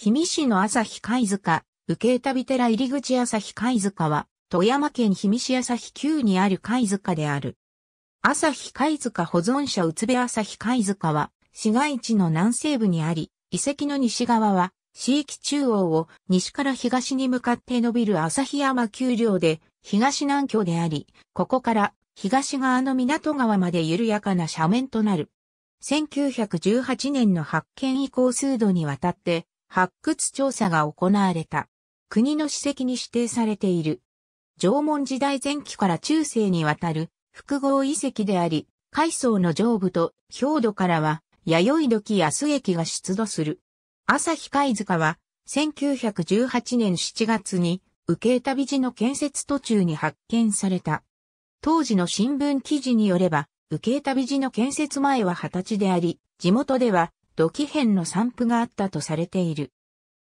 氷見市の朝日貝塚、受け旅寺入口朝日貝塚は、富山県氷見市朝日旧にある貝塚である。朝日貝塚保存者宇津部朝日貝塚は、市街地の南西部にあり、遺跡の西側は、市域中央を西から東に向かって伸びる日山丘陵で、東南京であり、ここから東側の港川まで緩やかな斜面となる。1918年の発見以降数度にわたって、発掘調査が行われた。国の史跡に指定されている。縄文時代前期から中世にわたる複合遺跡であり、海藻の上部と表土からは、弥生土器や須液が出土する。朝日貝塚は、1918年7月に、受けた美地の建設途中に発見された。当時の新聞記事によれば、受けた美地の建設前は二十歳であり、地元では土器片の散布があったとされている。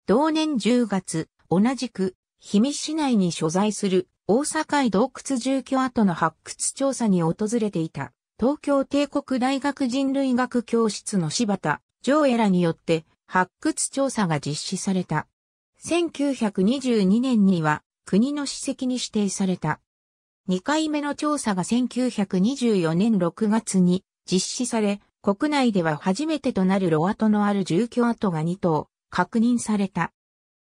同年10月、同じく、氷見市内に所在する大阪洞窟住居跡の発掘調査に訪れていた東京帝国大学人類学教室の柴田、上エらによって発掘調査が実施された。1922年には国の史跡に指定された。2回目の調査が1924年6月に実施され、国内では初めてとなる炉跡のある住居跡が2棟確認された。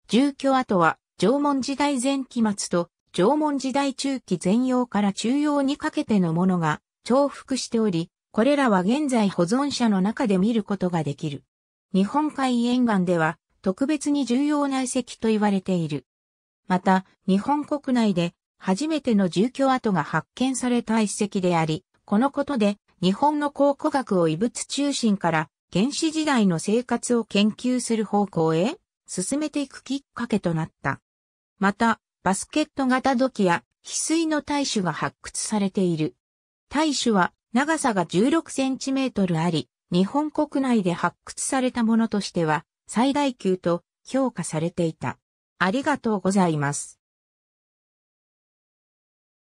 住居跡は縄文時代前期末と縄文時代中期前葉から中葉にかけてのものが重複しており、これらは現在保存者の中で見ることができる。日本海沿岸では特別に重要な遺跡と言われている。また、日本国内で初めての住居跡が発見された遺跡であり、このことで日本の考古学を異物中心から原始時代の生活を研究する方向へ進めていくきっかけとなった。また、バスケット型土器や翡翠の大種が発掘されている。大種は長さが16センチメートルあり、日本国内で発掘されたものとしては最大級と評価されていた。ありがとうございます。